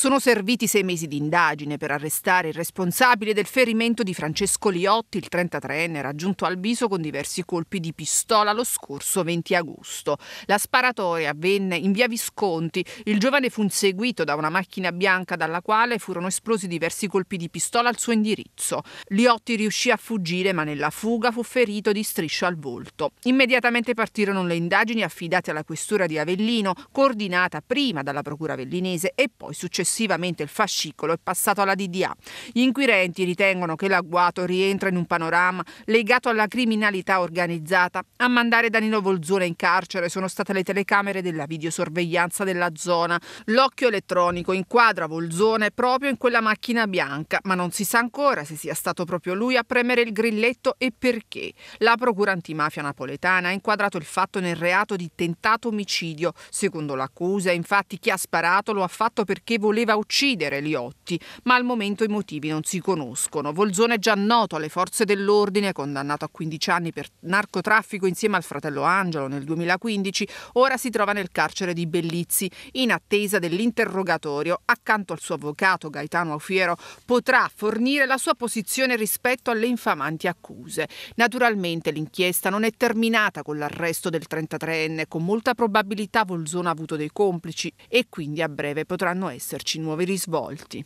Sono serviti sei mesi di indagine per arrestare il responsabile del ferimento di Francesco Liotti, il 33enne raggiunto al viso con diversi colpi di pistola lo scorso 20 agosto. La sparatoria avvenne in via Visconti. Il giovane fu inseguito da una macchina bianca dalla quale furono esplosi diversi colpi di pistola al suo indirizzo. Liotti riuscì a fuggire ma nella fuga fu ferito di striscia al volto. Immediatamente partirono le indagini affidate alla questura di Avellino, coordinata prima dalla procura avellinese e poi successivamente Successivamente il fascicolo è passato alla DDA. Gli inquirenti ritengono che l'agguato rientra in un panorama legato alla criminalità organizzata. A mandare Danilo Volzone in carcere sono state le telecamere della videosorveglianza della zona. L'occhio elettronico inquadra Volzone proprio in quella macchina bianca, ma non si sa ancora se sia stato proprio lui a premere il grilletto e perché. La procura antimafia napoletana ha inquadrato il fatto nel reato di tentato omicidio. Secondo l'accusa, infatti, chi ha sparato lo ha fatto perché voleva voleva uccidere Liotti, ma al momento i motivi non si conoscono. Volzone già noto alle forze dell'ordine, condannato a 15 anni per narcotraffico insieme al fratello Angelo nel 2015, ora si trova nel carcere di Bellizzi in attesa dell'interrogatorio. Accanto al suo avvocato Gaetano Aufiero potrà fornire la sua posizione rispetto alle infamanti accuse. Naturalmente l'inchiesta non è terminata con l'arresto del 33enne, con molta probabilità Volzone ha avuto dei complici e quindi a breve potranno essere esserci nuovi risvolti.